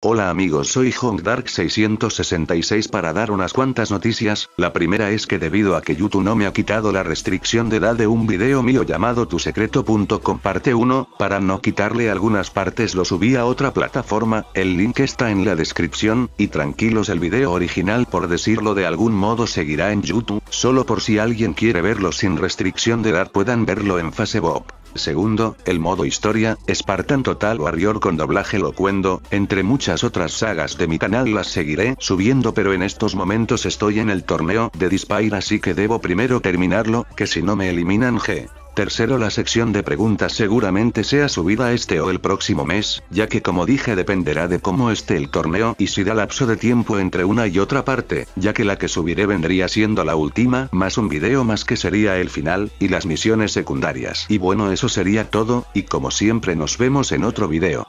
Hola amigos soy hongdark Dark 666 para dar unas cuantas noticias, la primera es que debido a que YouTube no me ha quitado la restricción de edad de un video mío llamado tu secreto.com parte 1, para no quitarle algunas partes lo subí a otra plataforma, el link está en la descripción, y tranquilos el video original por decirlo de algún modo seguirá en YouTube, solo por si alguien quiere verlo sin restricción de edad puedan verlo en Bob. Segundo, el modo historia, Spartan Total Warrior con doblaje locuendo, entre muchas otras sagas de mi canal las seguiré subiendo pero en estos momentos estoy en el torneo de Dispair así que debo primero terminarlo, que si no me eliminan G. Tercero, la sección de preguntas seguramente sea subida este o el próximo mes, ya que como dije dependerá de cómo esté el torneo y si da lapso de tiempo entre una y otra parte, ya que la que subiré vendría siendo la última, más un video más que sería el final, y las misiones secundarias. Y bueno eso sería todo, y como siempre nos vemos en otro video.